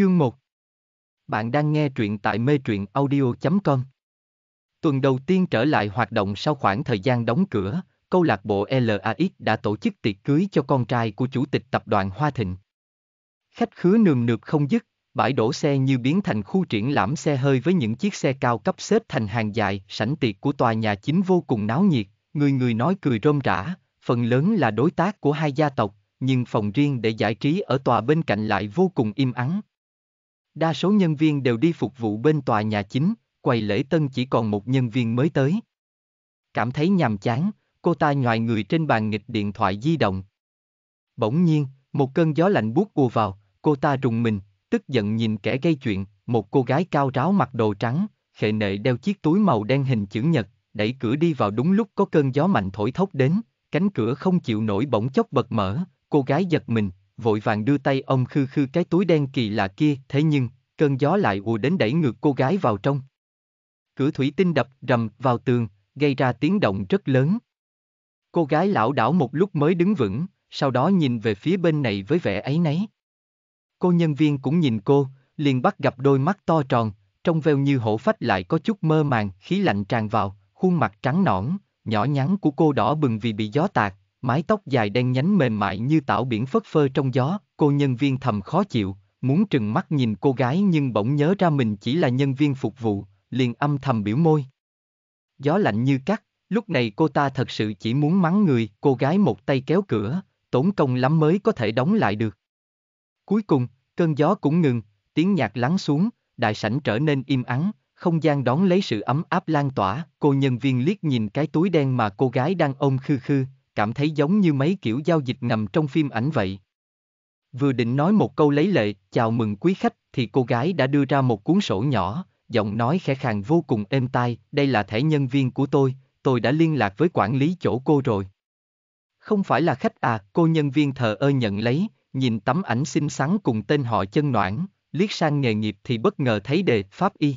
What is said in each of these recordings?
Chương 1 Bạn đang nghe truyện tại mê truyện audio.com Tuần đầu tiên trở lại hoạt động sau khoảng thời gian đóng cửa, câu lạc bộ LAX đã tổ chức tiệc cưới cho con trai của chủ tịch tập đoàn Hoa Thịnh. Khách khứa nườm nượp không dứt, bãi đổ xe như biến thành khu triển lãm xe hơi với những chiếc xe cao cấp xếp thành hàng dài, sảnh tiệc của tòa nhà chính vô cùng náo nhiệt, người người nói cười rôm rã, phần lớn là đối tác của hai gia tộc, nhưng phòng riêng để giải trí ở tòa bên cạnh lại vô cùng im ắng, Đa số nhân viên đều đi phục vụ bên tòa nhà chính, quầy lễ tân chỉ còn một nhân viên mới tới. Cảm thấy nhàm chán, cô ta nhòi người trên bàn nghịch điện thoại di động. Bỗng nhiên, một cơn gió lạnh buốt ùa vào, cô ta rùng mình, tức giận nhìn kẻ gây chuyện, một cô gái cao ráo mặc đồ trắng, khệ nệ đeo chiếc túi màu đen hình chữ nhật, đẩy cửa đi vào đúng lúc có cơn gió mạnh thổi thốc đến, cánh cửa không chịu nổi bỗng chốc bật mở, cô gái giật mình, vội vàng đưa tay ông khư khư cái túi đen kỳ lạ kia, thế nhưng, cơn gió lại ùa đến đẩy ngược cô gái vào trong. Cửa thủy tinh đập rầm vào tường, gây ra tiếng động rất lớn. Cô gái lão đảo một lúc mới đứng vững, sau đó nhìn về phía bên này với vẻ ấy nấy. Cô nhân viên cũng nhìn cô, liền bắt gặp đôi mắt to tròn, trong veo như hổ phách lại có chút mơ màng, khí lạnh tràn vào, khuôn mặt trắng nõn, nhỏ nhắn của cô đỏ bừng vì bị gió tạt, Mái tóc dài đen nhánh mềm mại như tảo biển phất phơ trong gió, cô nhân viên thầm khó chịu, muốn trừng mắt nhìn cô gái nhưng bỗng nhớ ra mình chỉ là nhân viên phục vụ, liền âm thầm biểu môi. Gió lạnh như cắt, lúc này cô ta thật sự chỉ muốn mắng người, cô gái một tay kéo cửa, tốn công lắm mới có thể đóng lại được. Cuối cùng, cơn gió cũng ngừng, tiếng nhạc lắng xuống, đại sảnh trở nên im ắng, không gian đón lấy sự ấm áp lan tỏa, cô nhân viên liếc nhìn cái túi đen mà cô gái đang ôm khư khư, cảm thấy giống như mấy kiểu giao dịch nằm trong phim ảnh vậy. Vừa định nói một câu lấy lệ, chào mừng quý khách, thì cô gái đã đưa ra một cuốn sổ nhỏ, giọng nói khẽ khàng vô cùng êm tai, đây là thẻ nhân viên của tôi, tôi đã liên lạc với quản lý chỗ cô rồi. Không phải là khách à, cô nhân viên thờ ơ nhận lấy, nhìn tấm ảnh xinh xắn cùng tên họ chân noãn, liếc sang nghề nghiệp thì bất ngờ thấy đề pháp y.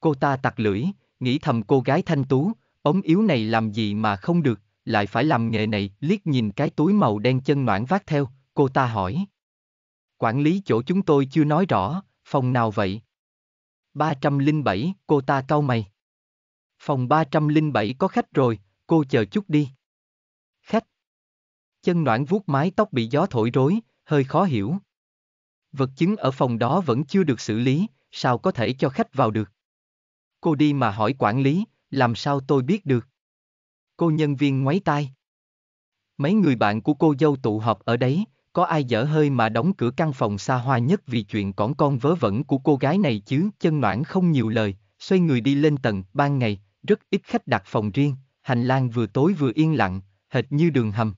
Cô ta tặc lưỡi, nghĩ thầm cô gái thanh tú, ống yếu này làm gì mà không được, lại phải làm nghề này, liếc nhìn cái túi màu đen chân noãn vác theo, cô ta hỏi. Quản lý chỗ chúng tôi chưa nói rõ, phòng nào vậy? 307, cô ta cau mày. Phòng 307 có khách rồi, cô chờ chút đi. Khách. Chân noãn vuốt mái tóc bị gió thổi rối, hơi khó hiểu. Vật chứng ở phòng đó vẫn chưa được xử lý, sao có thể cho khách vào được? Cô đi mà hỏi quản lý, làm sao tôi biết được? cô nhân viên ngoáy tai. Mấy người bạn của cô dâu tụ họp ở đấy, có ai dở hơi mà đóng cửa căn phòng xa hoa nhất vì chuyện cỏn con vớ vẩn của cô gái này chứ, chân noãn không nhiều lời, xoay người đi lên tầng, ban ngày, rất ít khách đặt phòng riêng, hành lang vừa tối vừa yên lặng, hệt như đường hầm.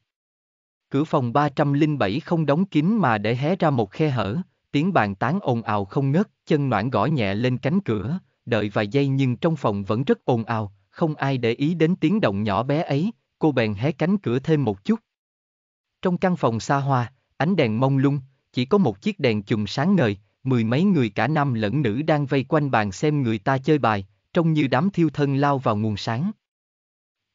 Cửa phòng 307 không đóng kín mà để hé ra một khe hở, tiếng bàn tán ồn ào không ngớt, chân noãn gõ nhẹ lên cánh cửa, đợi vài giây nhưng trong phòng vẫn rất ồn ào, không ai để ý đến tiếng động nhỏ bé ấy, cô bèn hé cánh cửa thêm một chút. Trong căn phòng xa hoa, ánh đèn mông lung, chỉ có một chiếc đèn chùm sáng ngời, mười mấy người cả nam lẫn nữ đang vây quanh bàn xem người ta chơi bài, trông như đám thiêu thân lao vào nguồn sáng.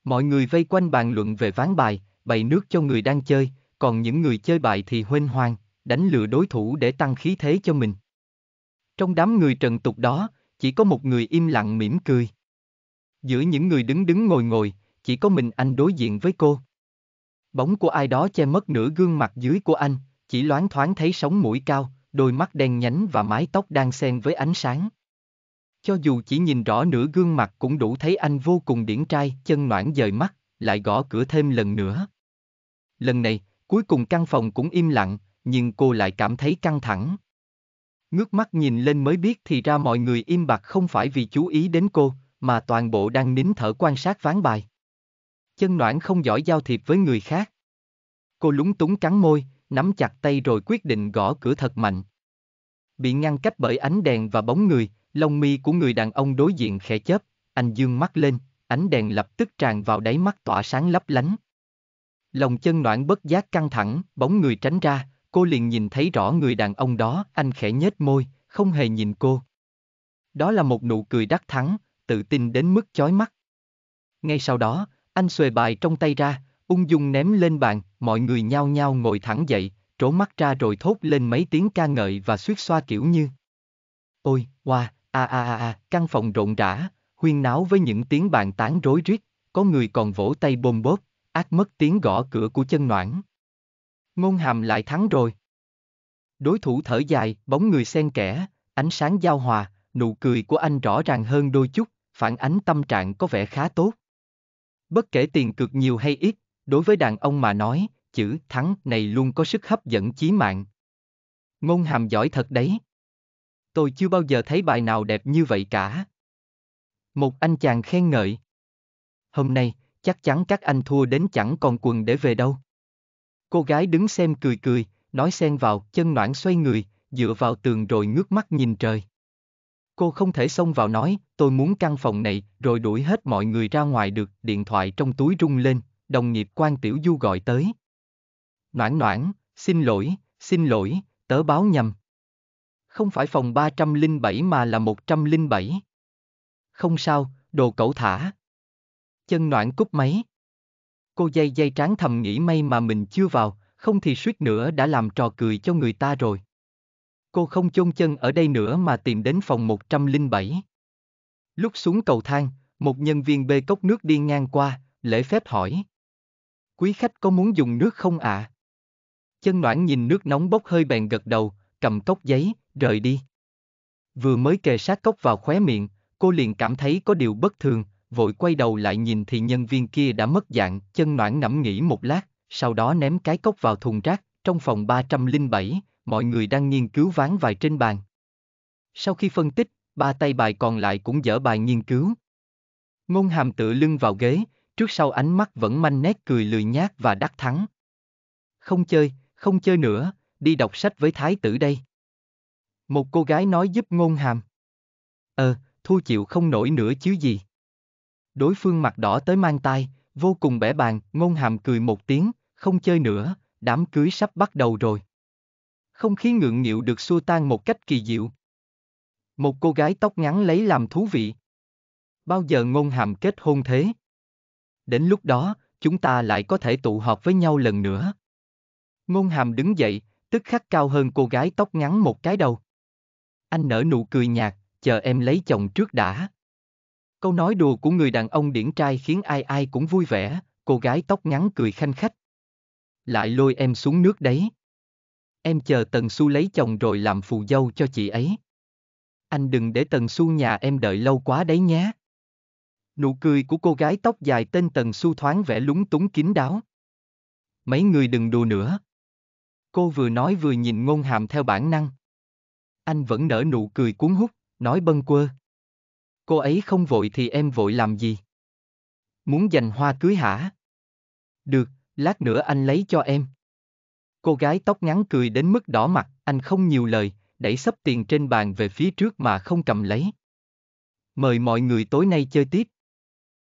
Mọi người vây quanh bàn luận về ván bài, bày nước cho người đang chơi, còn những người chơi bài thì huênh hoang, đánh lừa đối thủ để tăng khí thế cho mình. Trong đám người trần tục đó, chỉ có một người im lặng mỉm cười. Giữa những người đứng đứng ngồi ngồi, chỉ có mình anh đối diện với cô. Bóng của ai đó che mất nửa gương mặt dưới của anh, chỉ loáng thoáng thấy sóng mũi cao, đôi mắt đen nhánh và mái tóc đang xen với ánh sáng. Cho dù chỉ nhìn rõ nửa gương mặt cũng đủ thấy anh vô cùng điển trai, chân ngoãn dời mắt, lại gõ cửa thêm lần nữa. Lần này, cuối cùng căn phòng cũng im lặng, nhưng cô lại cảm thấy căng thẳng. Ngước mắt nhìn lên mới biết thì ra mọi người im bặt không phải vì chú ý đến cô, mà toàn bộ đang nín thở quan sát ván bài. Chân noãn không giỏi giao thiệp với người khác. Cô lúng túng cắn môi, nắm chặt tay rồi quyết định gõ cửa thật mạnh. Bị ngăn cách bởi ánh đèn và bóng người, lông mi của người đàn ông đối diện khẽ chớp, anh dương mắt lên, ánh đèn lập tức tràn vào đáy mắt tỏa sáng lấp lánh. Lòng chân noãn bất giác căng thẳng, bóng người tránh ra, cô liền nhìn thấy rõ người đàn ông đó, anh khẽ nhếch môi, không hề nhìn cô. Đó là một nụ cười đắc thắng, tự tin đến mức chói mắt. Ngay sau đó, anh xuề bài trong tay ra, ung dung ném lên bàn, mọi người nhao nhao ngồi thẳng dậy, trố mắt ra rồi thốt lên mấy tiếng ca ngợi và suýt xoa kiểu như. Ôi, hoa, a a a a, căn phòng rộn rã, huyên náo với những tiếng bàn tán rối rít, có người còn vỗ tay bôm bóp, ác mất tiếng gõ cửa của chân noãn. Ngôn hàm lại thắng rồi. Đối thủ thở dài, bóng người xen kẽ, ánh sáng giao hòa, nụ cười của anh rõ ràng hơn đôi chút, phản ánh tâm trạng có vẻ khá tốt. Bất kể tiền cược nhiều hay ít, đối với đàn ông mà nói, chữ thắng này luôn có sức hấp dẫn chí mạng. Ngôn hàm giỏi thật đấy. Tôi chưa bao giờ thấy bài nào đẹp như vậy cả. Một anh chàng khen ngợi. Hôm nay, chắc chắn các anh thua đến chẳng còn quần để về đâu. Cô gái đứng xem cười cười, nói xen vào, chân noãn xoay người, dựa vào tường rồi ngước mắt nhìn trời. Cô không thể xông vào nói, tôi muốn căn phòng này, rồi đuổi hết mọi người ra ngoài được, điện thoại trong túi rung lên, đồng nghiệp quan tiểu du gọi tới. Noãn noãn, xin lỗi, xin lỗi, tớ báo nhầm. Không phải phòng 307 mà là 107. Không sao, đồ cậu thả. Chân noãn cúp máy. Cô dây dây tráng thầm nghĩ may mà mình chưa vào, không thì suýt nữa đã làm trò cười cho người ta rồi. Cô không chôn chân ở đây nữa mà tìm đến phòng 107. Lúc xuống cầu thang, một nhân viên bê cốc nước đi ngang qua, lễ phép hỏi. Quý khách có muốn dùng nước không ạ? À? Chân noãn nhìn nước nóng bốc hơi bèn gật đầu, cầm cốc giấy, rời đi. Vừa mới kề sát cốc vào khóe miệng, cô liền cảm thấy có điều bất thường, vội quay đầu lại nhìn thì nhân viên kia đã mất dạng, chân noãn ngẫm nghĩ một lát, sau đó ném cái cốc vào thùng rác, trong phòng 307, mọi người đang nghiên cứu ván vài trên bàn. Sau khi phân tích, ba tay bài còn lại cũng dở bài nghiên cứu. Ngôn hàm tựa lưng vào ghế, trước sau ánh mắt vẫn manh nét cười lười nhác và đắc thắng. Không chơi, không chơi nữa, đi đọc sách với thái tử đây. Một cô gái nói giúp ngôn hàm. Ờ, thua chịu không nổi nữa chứ gì. Đối phương mặt đỏ tới mang tai, vô cùng bẻ bàng. ngôn hàm cười một tiếng, không chơi nữa, đám cưới sắp bắt đầu rồi không khí ngượng nghịu được xua tan một cách kỳ diệu. Một cô gái tóc ngắn lấy làm thú vị. Bao giờ ngôn hàm kết hôn thế? Đến lúc đó, chúng ta lại có thể tụ họp với nhau lần nữa. Ngôn hàm đứng dậy, tức khắc cao hơn cô gái tóc ngắn một cái đầu. Anh nở nụ cười nhạt, chờ em lấy chồng trước đã. Câu nói đùa của người đàn ông điển trai khiến ai ai cũng vui vẻ, cô gái tóc ngắn cười khanh khách. Lại lôi em xuống nước đấy. Em chờ Tần Xu lấy chồng rồi làm phù dâu cho chị ấy. Anh đừng để Tần Xu nhà em đợi lâu quá đấy nhé. Nụ cười của cô gái tóc dài tên Tần Xu thoáng vẻ lúng túng kín đáo. Mấy người đừng đùa nữa. Cô vừa nói vừa nhìn ngôn hàm theo bản năng. Anh vẫn nở nụ cười cuốn hút, nói bâng quơ. Cô ấy không vội thì em vội làm gì? Muốn dành hoa cưới hả? Được, lát nữa anh lấy cho em. Cô gái tóc ngắn cười đến mức đỏ mặt, anh không nhiều lời, đẩy sấp tiền trên bàn về phía trước mà không cầm lấy. Mời mọi người tối nay chơi tiếp.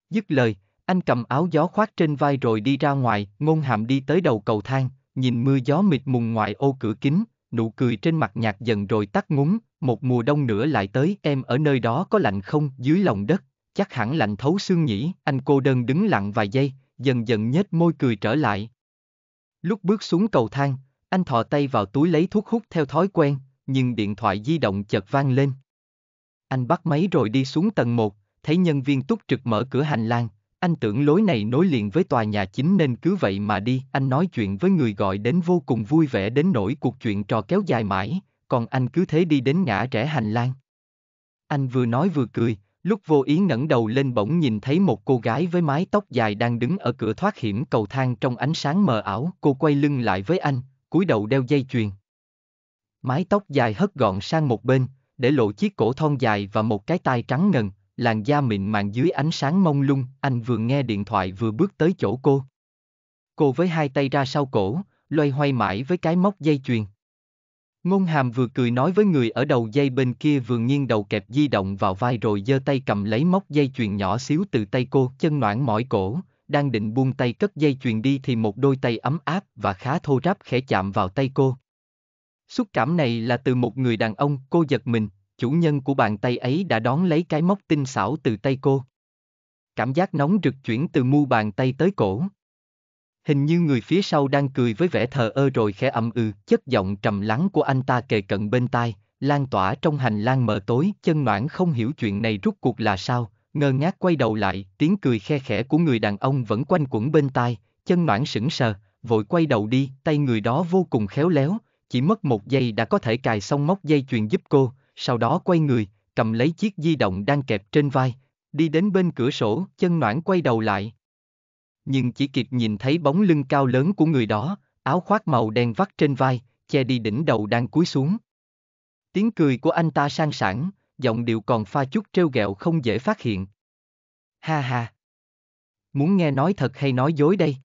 Dứt lời, anh cầm áo gió khoác trên vai rồi đi ra ngoài, ngôn hàm đi tới đầu cầu thang, nhìn mưa gió mịt mùng ngoài ô cửa kính, nụ cười trên mặt nhạt dần rồi tắt ngúng, một mùa đông nữa lại tới, em ở nơi đó có lạnh không, dưới lòng đất, chắc hẳn lạnh thấu xương nhỉ, anh cô đơn đứng lặng vài giây, dần dần nhếch môi cười trở lại, Lúc bước xuống cầu thang, anh thò tay vào túi lấy thuốc hút theo thói quen, nhưng điện thoại di động chợt vang lên. Anh bắt máy rồi đi xuống tầng 1, thấy nhân viên túc trực mở cửa hành lang, anh tưởng lối này nối liền với tòa nhà chính nên cứ vậy mà đi. Anh nói chuyện với người gọi đến vô cùng vui vẻ đến nỗi cuộc chuyện trò kéo dài mãi, còn anh cứ thế đi đến ngã rẽ hành lang. Anh vừa nói vừa cười, Lúc vô ý ngẩng đầu lên bỗng nhìn thấy một cô gái với mái tóc dài đang đứng ở cửa thoát hiểm cầu thang trong ánh sáng mờ ảo, cô quay lưng lại với anh, cúi đầu đeo dây chuyền. Mái tóc dài hất gọn sang một bên, để lộ chiếc cổ thon dài và một cái tai trắng ngần, làn da mịn màng dưới ánh sáng mông lung, anh vừa nghe điện thoại vừa bước tới chỗ cô. Cô với hai tay ra sau cổ, loay hoay mãi với cái móc dây chuyền. Ngôn hàm vừa cười nói với người ở đầu dây bên kia vừa nghiêng đầu kẹp di động vào vai rồi giơ tay cầm lấy móc dây chuyền nhỏ xíu từ tay cô, chân noãn mỏi cổ, đang định buông tay cất dây chuyền đi thì một đôi tay ấm áp và khá thô ráp khẽ chạm vào tay cô. Xúc cảm này là từ một người đàn ông, cô giật mình, chủ nhân của bàn tay ấy đã đón lấy cái móc tinh xảo từ tay cô. Cảm giác nóng rực chuyển từ mu bàn tay tới cổ. Hình như người phía sau đang cười với vẻ thờ ơ rồi khẽ ậm ừ, chất giọng trầm lắng của anh ta kề cận bên tai, lan tỏa trong hành lang mờ tối, chân noãn không hiểu chuyện này rút cuộc là sao, ngơ ngác quay đầu lại, tiếng cười khe khẽ của người đàn ông vẫn quanh quẩn bên tai, chân noãn sững sờ, vội quay đầu đi, tay người đó vô cùng khéo léo, chỉ mất một giây đã có thể cài xong móc dây chuyền giúp cô, sau đó quay người, cầm lấy chiếc di động đang kẹp trên vai, đi đến bên cửa sổ, chân noãn quay đầu lại, nhưng chỉ kịp nhìn thấy bóng lưng cao lớn của người đó, áo khoác màu đen vắt trên vai, che đi đỉnh đầu đang cúi xuống. Tiếng cười của anh ta sang sảng, giọng điệu còn pha chút trêu ghẹo không dễ phát hiện. Ha ha! Muốn nghe nói thật hay nói dối đây?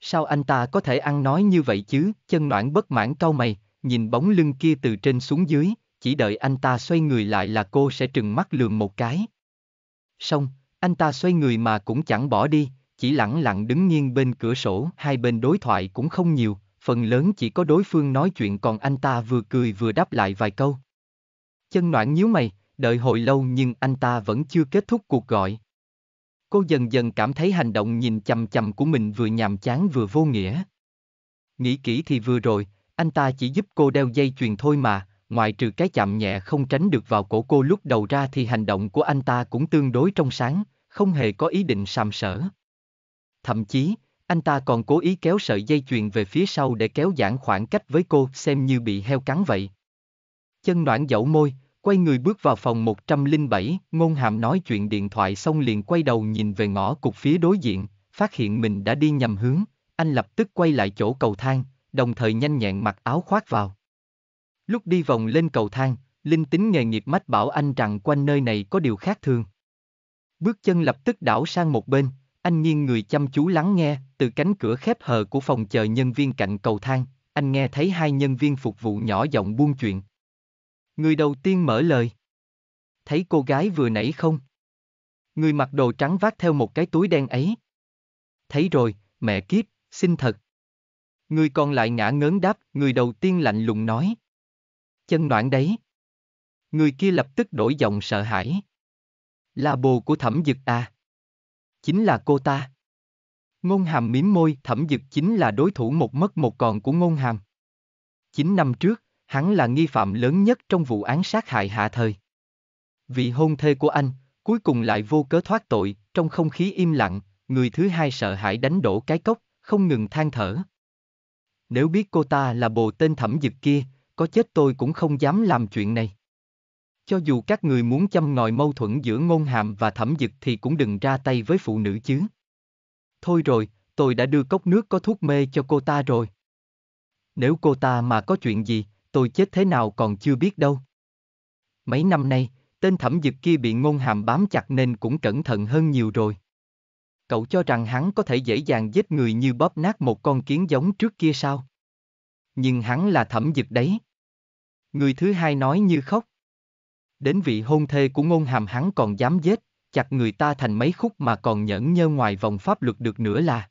Sao anh ta có thể ăn nói như vậy chứ? Chân noãn bất mãn cau mày, nhìn bóng lưng kia từ trên xuống dưới, chỉ đợi anh ta xoay người lại là cô sẽ trừng mắt lườm một cái. Xong, anh ta xoay người mà cũng chẳng bỏ đi, chỉ lặng lặng đứng nghiêng bên cửa sổ, hai bên đối thoại cũng không nhiều, phần lớn chỉ có đối phương nói chuyện còn anh ta vừa cười vừa đáp lại vài câu. Chân noãn nhíu mày, đợi hồi lâu nhưng anh ta vẫn chưa kết thúc cuộc gọi. Cô dần dần cảm thấy hành động nhìn chầm chầm của mình vừa nhàm chán vừa vô nghĩa. Nghĩ kỹ thì vừa rồi, anh ta chỉ giúp cô đeo dây chuyền thôi mà, ngoài trừ cái chạm nhẹ không tránh được vào cổ cô lúc đầu ra thì hành động của anh ta cũng tương đối trong sáng, không hề có ý định sàm sỡ thậm chí, anh ta còn cố ý kéo sợi dây chuyền về phía sau để kéo giãn khoảng cách với cô xem như bị heo cắn vậy. Chân noãn dẫu môi, quay người bước vào phòng 107, ngôn hàm nói chuyện điện thoại xong liền quay đầu nhìn về ngõ cục phía đối diện, phát hiện mình đã đi nhầm hướng, anh lập tức quay lại chỗ cầu thang, đồng thời nhanh nhẹn mặc áo khoác vào. Lúc đi vòng lên cầu thang, linh tính nghề nghiệp mách bảo anh rằng quanh nơi này có điều khác thường. Bước chân lập tức đảo sang một bên, anh nghiêng người chăm chú lắng nghe, từ cánh cửa khép hờ của phòng chờ nhân viên cạnh cầu thang, anh nghe thấy hai nhân viên phục vụ nhỏ giọng buông chuyện. Người đầu tiên mở lời. Thấy cô gái vừa nãy không? Người mặc đồ trắng vác theo một cái túi đen ấy. Thấy rồi, mẹ kiếp, xin thật. Người còn lại ngã ngớn đáp, người đầu tiên lạnh lùng nói. Chân noạn đấy. Người kia lập tức đổi giọng sợ hãi. Là bồ của thẩm dực à chính là cô ta. Ngôn hàm miếm môi, thẩm dực chính là đối thủ một mất một còn của ngôn hàm. Chín năm trước, hắn là nghi phạm lớn nhất trong vụ án sát hại hạ thời. Vị hôn thê của anh, cuối cùng lại vô cớ thoát tội, trong không khí im lặng, người thứ hai sợ hãi đánh đổ cái cốc, không ngừng than thở. Nếu biết cô ta là bồ tên thẩm dực kia, có chết tôi cũng không dám làm chuyện này. Cho dù các người muốn châm ngòi mâu thuẫn giữa ngôn hàm và thẩm dực thì cũng đừng ra tay với phụ nữ chứ. Thôi rồi, tôi đã đưa cốc nước có thuốc mê cho cô ta rồi. Nếu cô ta mà có chuyện gì, tôi chết thế nào còn chưa biết đâu. Mấy năm nay, tên thẩm dực kia bị ngôn hàm bám chặt nên cũng cẩn thận hơn nhiều rồi. Cậu cho rằng hắn có thể dễ dàng giết người như bóp nát một con kiến giống trước kia sao? Nhưng hắn là thẩm dực đấy. Người thứ hai nói như khóc. Đến vị hôn thê của ngôn hàm hắn còn dám giết, chặt người ta thành mấy khúc mà còn nhẫn nhơ ngoài vòng pháp luật được nữa là.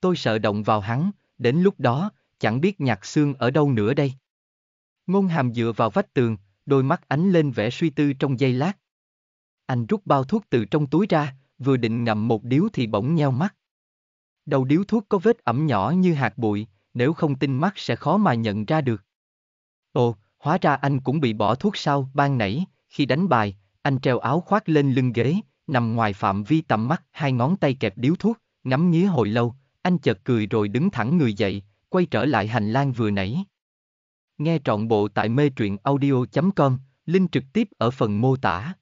Tôi sợ động vào hắn, đến lúc đó, chẳng biết nhạc xương ở đâu nữa đây. Ngôn hàm dựa vào vách tường, đôi mắt ánh lên vẻ suy tư trong giây lát. Anh rút bao thuốc từ trong túi ra, vừa định ngậm một điếu thì bỗng nheo mắt. Đầu điếu thuốc có vết ẩm nhỏ như hạt bụi, nếu không tin mắt sẽ khó mà nhận ra được. Ồ, Hóa ra anh cũng bị bỏ thuốc sao, ban nãy, khi đánh bài, anh treo áo khoác lên lưng ghế, nằm ngoài phạm vi tầm mắt, hai ngón tay kẹp điếu thuốc, ngắm nghía hồi lâu, anh chợt cười rồi đứng thẳng người dậy, quay trở lại hành lang vừa nãy. Nghe trọn bộ tại mê truyện audio.com, link trực tiếp ở phần mô tả.